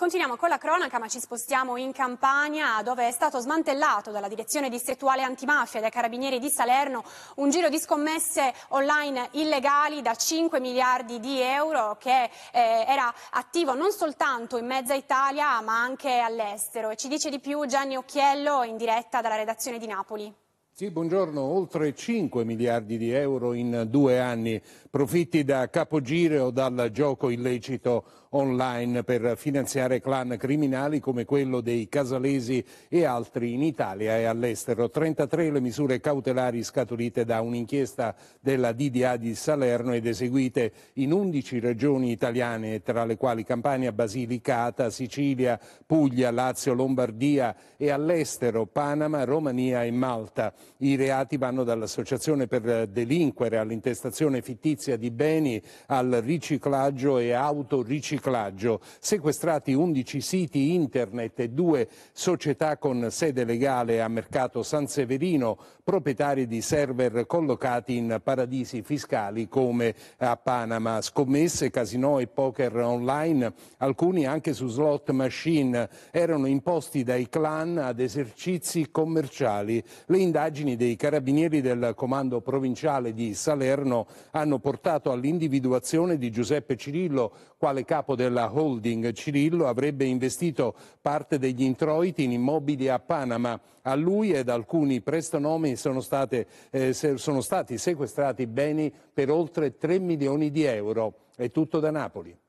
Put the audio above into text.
continuiamo con la cronaca, ma ci spostiamo in Campania, dove è stato smantellato dalla direzione distrettuale antimafia dai carabinieri di Salerno un giro di scommesse online illegali da 5 miliardi di euro che eh, era attivo non soltanto in mezza Italia, ma anche all'estero. E ci dice di più Gianni Occhiello in diretta dalla redazione di Napoli. Sì, buongiorno. Oltre 5 miliardi di euro in due anni, profitti da capogiro o dal gioco illecito online per finanziare clan criminali come quello dei casalesi e altri in Italia e all'estero. 33 le misure cautelari scaturite da un'inchiesta della DDA di Salerno ed eseguite in 11 regioni italiane, tra le quali Campania, Basilicata, Sicilia, Puglia, Lazio, Lombardia e all'estero Panama, Romania e Malta i reati vanno dall'associazione per delinquere all'intestazione fittizia di beni al riciclaggio e autoriciclaggio. Sequestrati 11 siti internet e due società con sede legale a Mercato San Severino, proprietari di server collocati in paradisi fiscali come a Panama, scommesse, casino e poker online, alcuni anche su slot machine, erano imposti dai clan ad esercizi commerciali. Le indagini indagini dei carabinieri del comando provinciale di Salerno hanno portato all'individuazione di Giuseppe Cirillo, quale capo della holding. Cirillo avrebbe investito parte degli introiti in immobili a Panama. A lui ed alcuni prestonomi sono, state, eh, sono stati sequestrati beni per oltre 3 milioni di euro. È tutto da Napoli.